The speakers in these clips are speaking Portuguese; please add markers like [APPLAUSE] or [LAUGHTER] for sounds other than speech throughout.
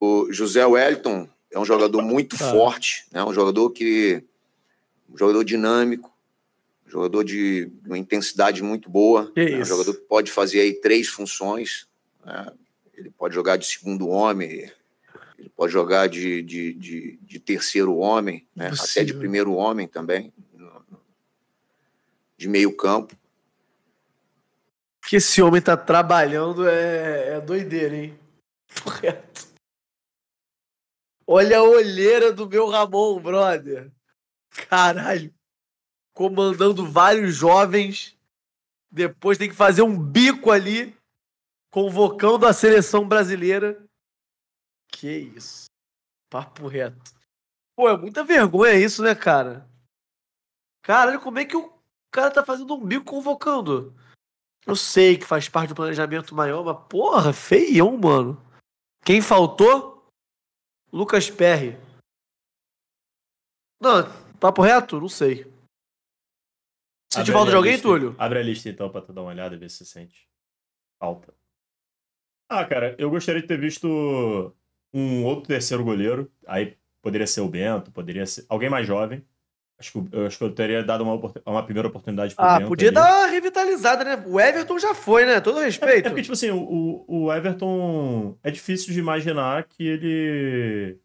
O José Wellington é um jogador muito ah. forte, né? um jogador que. Um jogador dinâmico, um jogador de uma intensidade muito boa. é né? Um jogador que pode fazer aí três funções. Né? Ele pode jogar de segundo homem, ele pode jogar de, de, de, de terceiro homem, né? até de primeiro homem também, de meio campo. Que esse homem tá trabalhando é, é doideira, hein? Olha a olheira do meu Ramon, brother. Caralho. Comandando vários jovens. Depois tem que fazer um bico ali, convocando a seleção brasileira. Que isso. Papo reto. Pô, é muita vergonha isso, né, cara? Caralho, como é que o cara tá fazendo um bico convocando? Eu sei que faz parte do planejamento maior, mas porra, feião, mano. Quem faltou? Lucas Perry. Não, papo reto? Não sei. Sente falta de alguém, lista. Túlio? Abre a lista então pra tu dar uma olhada e ver se sente falta. Ah, cara, eu gostaria de ter visto um outro terceiro goleiro. Aí poderia ser o Bento, poderia ser alguém mais jovem. Acho que, acho que eu teria dado uma, uma primeira oportunidade pro Ah, podia ali. dar uma revitalizada, né? O Everton já foi, né? Todo respeito. É, é porque, tipo assim, o, o Everton. É difícil de imaginar que ele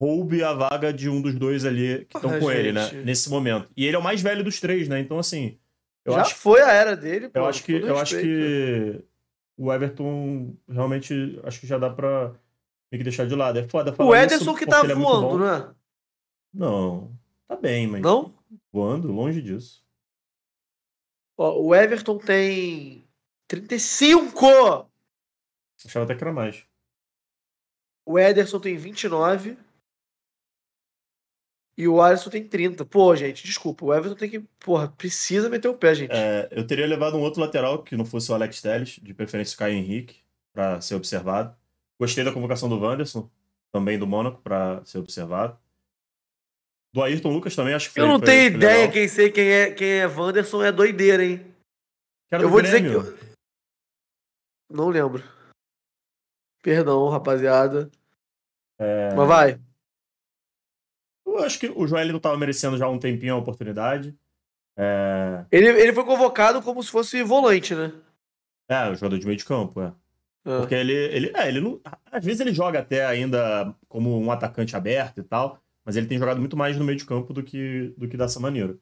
roube a vaga de um dos dois ali que estão com gente. ele, né? Nesse momento. E ele é o mais velho dos três, né? Então, assim. Eu Já acho, foi a era dele, pô. Eu acho que, eu acho que o Everton realmente acho que já dá pra me que deixar de lado. É foda falar O Ederson isso, que tá é voando, é né? Não. Tá bem, mas. Não? Voando, longe disso. Ó, o Everton tem 35! Achava até que era mais. O Ederson tem 29. E o Alisson tem 30. Pô, gente, desculpa. O Everton tem que. Porra, precisa meter o pé, gente. É, eu teria levado um outro lateral que não fosse o Alex Telles, de preferência o Caio Henrique, para ser observado. Gostei da convocação do Wanderson, também do Mônaco, para ser observado. Do Ayrton Lucas também, acho que foi. Eu não foi, tenho foi ideia legal. quem sei quem é, quem é Wanderson, é doideira, hein? eu vou Grêmio. dizer que. Eu... Não lembro. Perdão, rapaziada. É... Mas vai. Eu acho que o não estava merecendo já um tempinho a oportunidade. É... Ele, ele foi convocado como se fosse volante, né? É, o jogador de meio de campo, é. é. Porque ele, ele, é, ele não, às vezes ele joga até ainda como um atacante aberto e tal, mas ele tem jogado muito mais no meio de campo do que, do que dessa maneira.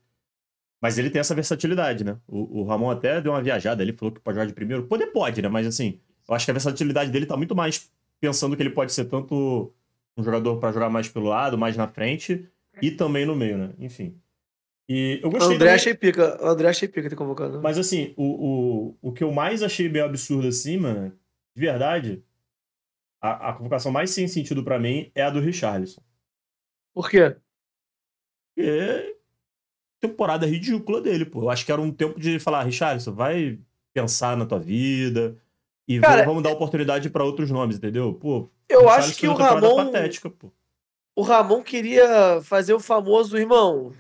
Mas ele tem essa versatilidade, né? O, o Ramon até deu uma viajada, ele falou que pode jogar de primeiro. Poder pode, né? Mas assim, eu acho que a versatilidade dele tá muito mais pensando que ele pode ser tanto um jogador para jogar mais pelo lado, mais na frente e também no meio, né? Enfim. E eu gostei. André também... achei pica, o André achei pica ter convocado. Mas assim, o, o, o que eu mais achei meio absurdo assim, mano, de verdade, a, a convocação mais sem sentido para mim é a do Richarlison. Por quê? Porque temporada ridícula dele, pô. Eu acho que era um tempo de falar, Richardson, vai pensar na tua vida e Cara, vamos dar oportunidade para outros nomes, entendeu? Pô, eu acho que o Ramon patética, pô. O Ramon queria fazer o famoso irmão.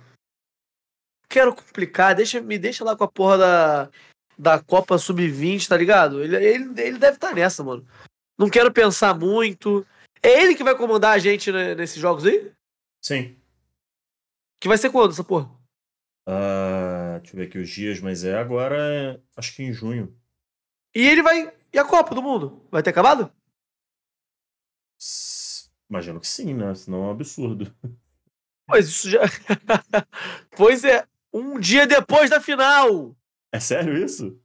Quero complicar, deixa me deixa lá com a porra da da Copa Sub-20, tá ligado? Ele, ele, ele deve estar tá nessa, mano. Não quero pensar muito. É ele que vai comandar a gente né, nesses jogos aí? Sim. Que vai ser quando essa porra? Uh, deixa eu ver aqui os dias, mas é agora, acho que em junho. E ele vai. E a Copa do Mundo? Vai ter acabado? Imagino que sim, né? Senão é um absurdo. Pois isso já. [LAUGHS] pois é, um dia depois da final! É sério isso?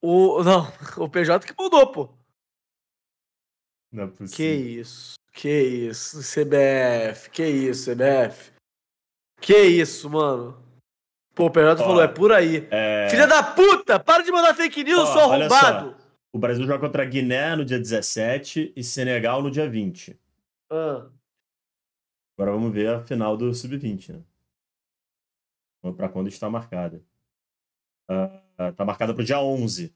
O. Não, [LAUGHS] o PJ que mudou, pô. Não é possível. Que isso. Que isso, CBF, que isso, CBF. Que isso, mano. Pô, o Peralta falou, é por aí. É... Filha da puta, para de mandar fake news, Ó, sou arrombado. O Brasil joga contra Guiné no dia 17 e Senegal no dia 20. Ah. Agora vamos ver a final do Sub-20, né? Para quando está marcada. Uh, tá marcada para o dia 11.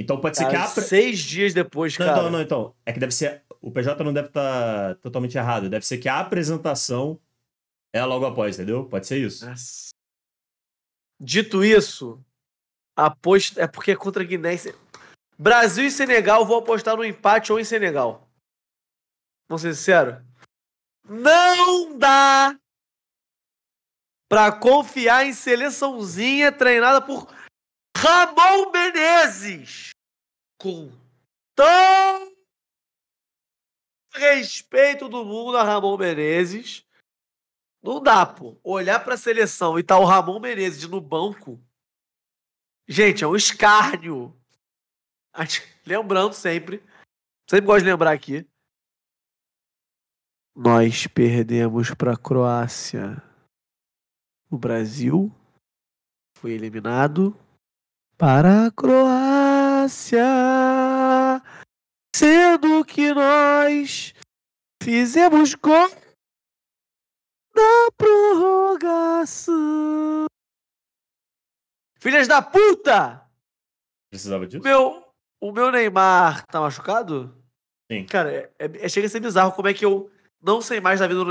Então pode ser cara, que a. Seis dias depois, não, então, cara. Não, não, então. É que deve ser. O PJ não deve estar tá totalmente errado. Deve ser que a apresentação é logo após, entendeu? Pode ser isso. Nossa. Dito isso, aposto É porque é contra Guiné. Brasil e Senegal, vou apostar no empate ou em Senegal. Vou ser sincero. Não dá pra confiar em seleçãozinha treinada por Ramon Menezes, com tão respeito do mundo a Ramon Menezes, não dá, pô. Olhar pra seleção e tá o Ramon Menezes no banco, gente, é um escárnio. Lembrando sempre, sempre gosto de lembrar aqui, nós perdemos para a Croácia. O Brasil foi eliminado para a Croácia, sendo que nós fizemos gol na prorrogação. Filhas da puta! Precisava disso? Meu, o meu Neymar tá machucado? Sim. Cara, é, é, chega a ser bizarro como é que eu não sei mais da vida do Neymar